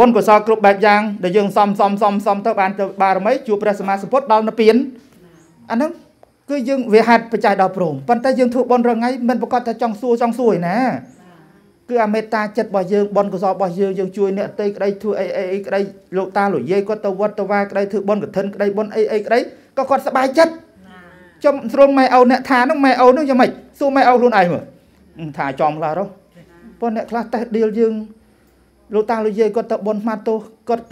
បុណ្យកុសលគ្រប់បែបយ៉ាងដែលយើងសំសំសំសំទៅបានទៅបារមីជួបព្រះសម្មាសម្ពុទ្ធដល់និព្វានអាហ្នឹង គឺយើងវាហាត់បច្ច័យដល់ព្រមប៉ុន្តែយើងធ្វើបុណ្យរាល់ថ្ងៃមិនប្រកាសថាចង់សួរចង់សួរឯណាគឺអាមេត្តាចិត្តរបស់យើងបុណ្យកុសលរបស់យើងយើងជួយអ្នកតីក្តីធ្វើអីអីអីក្តីលោកតាលោកយាយគាត់ទៅវត្តទៅវាក្តីធ្វើបុណ្យកឋិនក្តីបុណ្យអីអីក្តីក៏គាត់សប្បាយចិត្តចំស្រងម៉ែឪអ្នកថានឹងម៉ែឪនឹងយ៉ាងម៉េចសួរម៉ែឪខ្លួនឯងមើលថាចំខ្លះរហ៎ប៉ុន្តែអ្នកខ្លះតេះដៀលយើងលោកតាលោកយាយគាត់ទៅបនម៉ាត់ទោសគាត់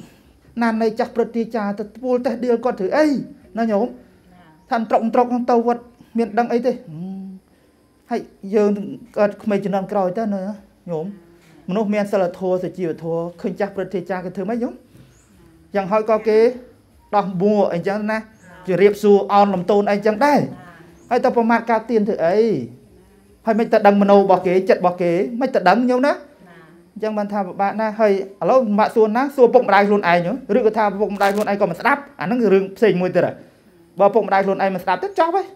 ណាននៃចាស់ព្រឹទ្ធាចារទៅទួលតេះដៀលគាត់ធ្វើអីណាញោមថាត្រកត្រកទៅវត្តមានដឹងអីទេហើយយើងគាត់ក្មេងជំនាន់ក្រោយទៅណាញោមមនុស្សមានសិលធម៌សុជីវធម៌ឃើញចាស់ព្រឹទ្ធាចារគេធ្វើម៉េចញោមយ៉ាងហោចក៏គេដោះមួអីចឹងណាជារៀបសួរអោនលំទោនអីចឹងដែរហើយទៅប្រមាថការទៀនធ្វើអីហើយមិនតែដឹងមโนរបស់គេចិត្តរបស់គេមិនតែដឹងញោមណាចឹងបានថាពិបាកណាស់ហើយឥឡូវម៉ាក់សួរណាសួរពុកម្ដាយខ្លួនឯងឬក៏ថាពុកម្ដាយខ្លួនឯងក៏មិនស្ដាប់អាហ្នឹងរឿងផ្សេងមួយទៀតបើពុកម្ដាយខ្លួនឯងមិនស្ដាប់ទៅចប់ហើយ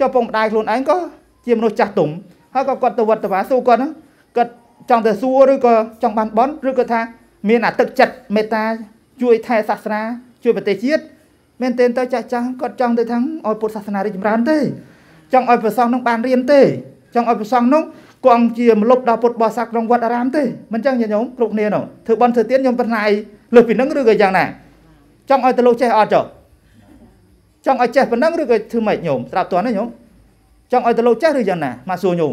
ចុះពុកម្ដាយខ្លួនឯងក៏ជាមនុស្សចាស់ទុំហើយក៏គាត់ទៅវត្តវ៉ាសួរគាត់ហ្នឹងគាត់ចង់ទៅសួរឬក៏ចង់បានបន់ឬក៏ថាមានអាទឹកចិត្តមេត្តា ជួយ ថែសាសនាជួយប្រទេសជាតិមែនទែនទៅចាស់ចាស់គាត់ចង់ទៅថាឲ្យពុទ្ធសាសនារីកចម្រើនទេចង់ឲ្យព្រះសង្ឃនឹងបានរៀនទេចង់ឲ្យព្រះសង្ឃនឹងព្រះអង្គជាមលប់ដល់ពុទ្ធបរិស័ទក្នុងវត្តអារាមទេមិនចឹងញោមគ្រប់គ្នានោះធ្វើបន់ធ្វើទានញោមប្រណៃលើសពីនឹងឬក៏យ៉ាងណាចង់ឲ្យទៅលោកចេះអត់ចុះចង់ឲ្យចេះប៉ុណ្ណឹងឬក៏ធ្វើម៉េចញោមស្រាប់តើណាញោមចង់ឲ្យទៅលោកចេះឬយ៉ាងណាមកសួរញោម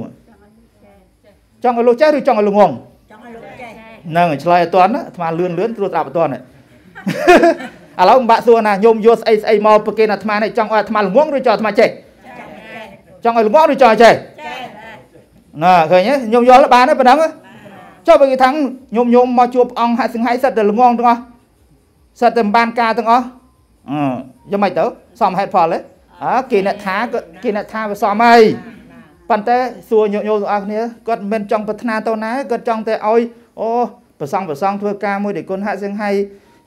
ចង់ឲ្យលោកចេះឬចង់ឲ្យលោកងងចង់ឲ្យលោកចេះហ្នឹងឆ្លើយអត់តណាអាត្មាលឿនលឿនត្រួតត្រាប់អត់តណាឥឡូវមិនបាក់សួរណាញោមយកស្អីស្អីមកប្រគេនអាត្មានេះចង់ឲ្យអាត្មាល្ងងឬចង់អាត្មាចេះចង់ឲ្យល្ងងឬចង់ឲ្យចេះចង់ណាឃើញទេញោមយល់បានទេប៉ុណ្ណឹងចុះបើគេថាញោមញោមមកជួបអង្គហាក់សង្ហៃសិតតែល្មងទាំងអស់សិតតែមិនបានការទាំងអស់អឺយ៉ាងម៉េចទៅសមហេតុផលទេអើគេអ្នកថាគេអ្នកថាវាសមហើយប៉ុន្តែសួរញោមញោមទាំងអស់គ្នាគាត់មិនចង់ប្រាថ្នាទៅណាគាត់ចង់តែឲ្យអូប្រសងប្រសង ធ្វើការមួយដែលគុណហាក់សង្ហៃ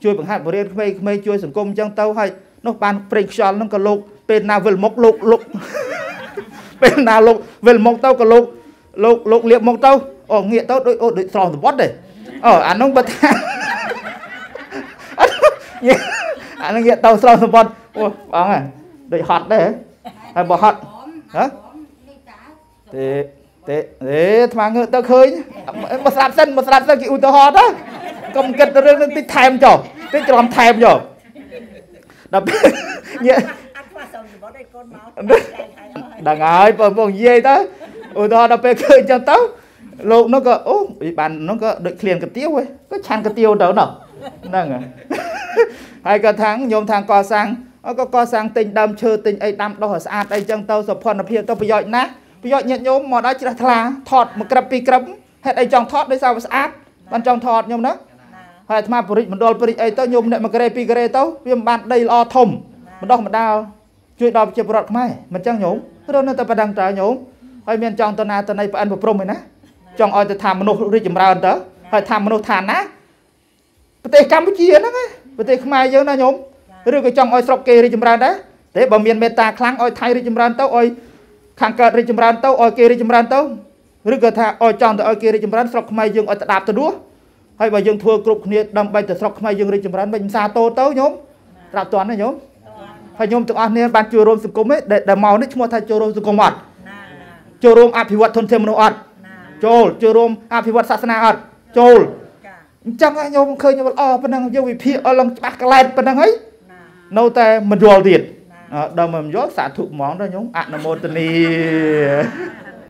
ជួយបង្ហាត់បរិយាក្មេងក្មេងជួយសង្គមអញ្ចឹងទៅហើយនោះបានព្រេងខ្យល់នឹងក៏លោកពេលណាវិលមុខលោកលោកពេលណាលោកវិលមុខទៅក៏លោកលោកលោកលៀបមកទៅអូងាកទៅដូចអូដូចស្រស់សម្បត្តិទេអូអានោះបើថាអានោះងាកទៅស្រស់សម្បត្តិអូបងហ៎ដូចហត់ដែរហើយបើហត់ហ៎ទេទេអេថ្មងើទៅឃើញមកស្រាប់សិនមកស្រាប់សិនគេឧទាហរណ៍ទៅកុំគិតរឿងនឹងតិចថែមចុះតិចច្រំថែមចុះដល់ញាក់អត់ខ្វះសំបុត្រឯកូនមកដល់ហើយបងបងនិយាយទៅឧទាហរណ៍ដល់ពេលឃើញចឹងទៅលោកនោះក៏អូបាននោះក៏ដូចឃ្លានកាទៀវហ៎ក៏ឆាន់កាទៀវទៅនោះហ្នឹងហើយក៏ថាញោមថាកសាងក៏កសាងទិញដើមឈើទិញអីដាំដុះឲ្យស្អាតអីចឹងទៅសុភ័ណភាពទៅប្រយោជន៍ណាស់ប្រយោជន៍ញាតិញោមមកដល់ជ្រះថ្លាថតមួយក្រឹបពីរក្រឹបហេតុអីចង់ថតដោយសារវាស្អាតបានចង់ថតញោមណាហើយអាត្មាពរិជ្ជមណ្ឌលពរិជ្ជអីទៅញោមអ្នកមួយក្រេពីរក្រេទៅវាមិនបាន ដីល្អធំម្ដងម្ដាលជួយដល់ប្រជាពលរដ្ឋខ្មែរមិនចឹងញោមរស់នៅតែប៉ណ្ដឹងតើញោមហើយមានចង់តណាតណៃប្អិនប្រព្រំឯណាចង់ឲ្យទៅថាមនុស្សរីកចម្រើនទៅហើយថាមនុស្សឋានណាប្រទេសកម្ពុជាហ្នឹងប្រទេសខ្មែរយើងណាញោមឬក៏ចង់ឲ្យស្រុកគេរីកចម្រើនដែរទេបើមានមេត្តាខ្លាំងឲ្យថៃរីកចម្រើនទៅឲ្យខាងកើតរីកចម្រើនទៅឲ្យគេរីកចម្រើនទៅឬក៏ថាឲ្យចង់ទៅឲ្យគេរីកចម្រើនស្រុកខ្មែរយើងឲ្យស្ដាប់ទៅនោះហើយបើយើងធ្វើគ្រប់គ្នាដើម្បីទៅស្រុកខ្មែរយើងរីកចម្រើនមិនសាតោទៅញោមត្រាប់តន់ណាញោមហើយញោមទាំងអស់គ្នាបានចូលរួមសង្គមទេដែលមកនេះឈ្មោះថាចូលរួមសង្គមអត់ចូលរួមអភិវឌ្ឍធនធានមនុស្សអត់ ចូលចូលរួមអភិវឌ្ឍសាសនាអត់ចូលអញ្ចឹងខ្ញុំឃើញខ្ញុំល្អប៉ុណ្ណឹងយកវិភាគអលឹងច្បាស់ក្លែតប៉ុណ្ណឹងហីនៅតែមិនយល់ទៀតដល់មិនយល់សាធុហ្មងដល់ខ្ញុំអនុមោទនី